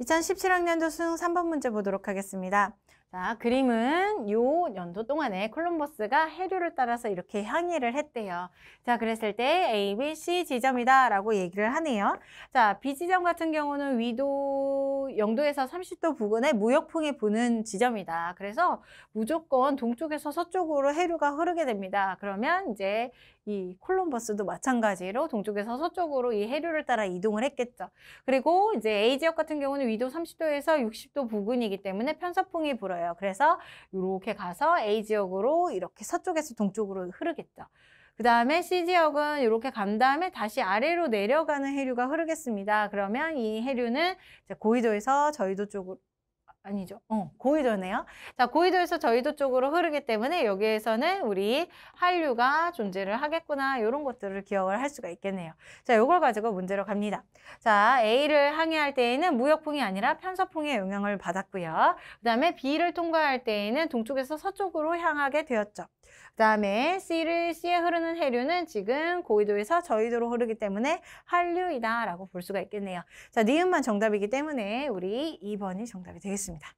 2017학년도 수능 3번 문제 보도록 하겠습니다. 자, 그림은 요 연도 동안에 콜럼버스가 해류를 따라서 이렇게 항해를 했대요. 자, 그랬을 때 A, B, C 지점이다 라고 얘기를 하네요. 자, B 지점 같은 경우는 위도 0도에서 30도 부근에 무역풍이 부는 지점이다. 그래서 무조건 동쪽에서 서쪽으로 해류가 흐르게 됩니다. 그러면 이제 이 콜럼버스도 마찬가지로 동쪽에서 서쪽으로 이 해류를 따라 이동을 했겠죠. 그리고 이제 A 지역 같은 경우는 위도 30도에서 60도 부근이기 때문에 편서풍이 불어요. 거예요. 그래서 이렇게 가서 A 지역으로 이렇게 서쪽에서 동쪽으로 흐르겠죠. 그 다음에 C 지역은 이렇게 간 다음에 다시 아래로 내려가는 해류가 흐르겠습니다. 그러면 이 해류는 고이도에서 저희도 쪽으로 아니죠. 어, 고이도네요. 자, 고이도에서 저희도 쪽으로 흐르기 때문에 여기에서는 우리 한류가 존재를 하겠구나. 이런 것들을 기억을 할 수가 있겠네요. 자, 이걸 가지고 문제로 갑니다. 자, A를 항해할 때에는 무역풍이 아니라 편서풍의 영향을 받았고요. 그다음에 B를 통과할 때에는 동쪽에서 서쪽으로 향하게 되었죠. 그다음에 C를 C에 흐르는 해류는 지금 고이도에서 저이도로 흐르기 때문에 한류이다라고 볼 수가 있겠네요. 자, 니은만 정답이기 때문에 우리 2번이 정답이 되겠습니다.